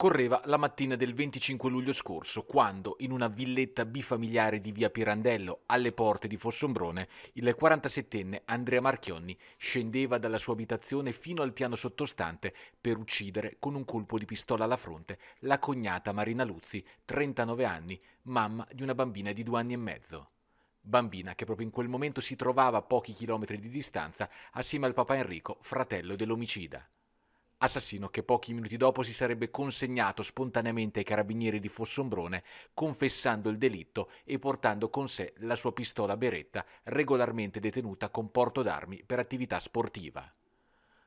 correva la mattina del 25 luglio scorso, quando in una villetta bifamiliare di via Pirandello, alle porte di Fossombrone, il 47enne Andrea Marchionni scendeva dalla sua abitazione fino al piano sottostante per uccidere con un colpo di pistola alla fronte la cognata Marina Luzzi, 39 anni, mamma di una bambina di due anni e mezzo bambina che proprio in quel momento si trovava a pochi chilometri di distanza assieme al papà Enrico, fratello dell'omicida assassino che pochi minuti dopo si sarebbe consegnato spontaneamente ai carabinieri di Fossombrone, confessando il delitto e portando con sé la sua pistola beretta regolarmente detenuta con porto d'armi per attività sportiva.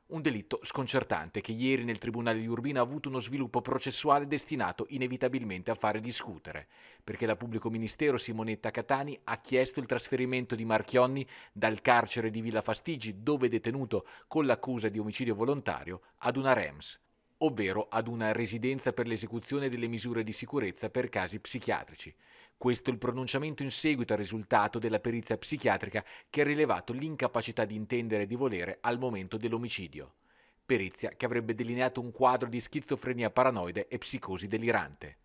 Un delitto sconcertante che ieri nel Tribunale di Urbina ha avuto uno sviluppo processuale destinato inevitabilmente a fare discutere, perché la pubblico ministero Simonetta Catani ha chiesto il trasferimento di Marchionni dal carcere di Villa Fastigi, dove è detenuto con l'accusa di omicidio volontario, ad una REMS ovvero ad una residenza per l'esecuzione delle misure di sicurezza per casi psichiatrici. Questo è il pronunciamento in seguito al risultato della perizia psichiatrica che ha rilevato l'incapacità di intendere e di volere al momento dell'omicidio. Perizia che avrebbe delineato un quadro di schizofrenia paranoide e psicosi delirante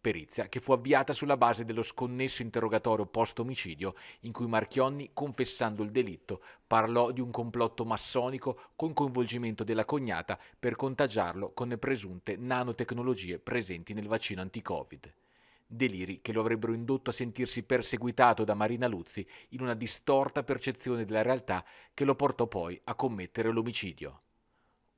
perizia che fu avviata sulla base dello sconnesso interrogatorio post-omicidio in cui Marchionni, confessando il delitto, parlò di un complotto massonico con coinvolgimento della cognata per contagiarlo con le presunte nanotecnologie presenti nel vaccino anti-Covid. Deliri che lo avrebbero indotto a sentirsi perseguitato da Marina Luzzi in una distorta percezione della realtà che lo portò poi a commettere l'omicidio.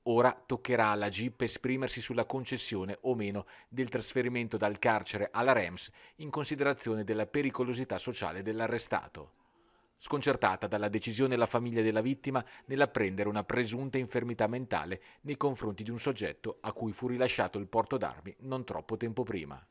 Ora toccherà alla GIP esprimersi sulla concessione o meno del trasferimento dal carcere alla REMS in considerazione della pericolosità sociale dell'arrestato. Sconcertata dalla decisione la famiglia della vittima nell'apprendere una presunta infermità mentale nei confronti di un soggetto a cui fu rilasciato il porto d'armi non troppo tempo prima.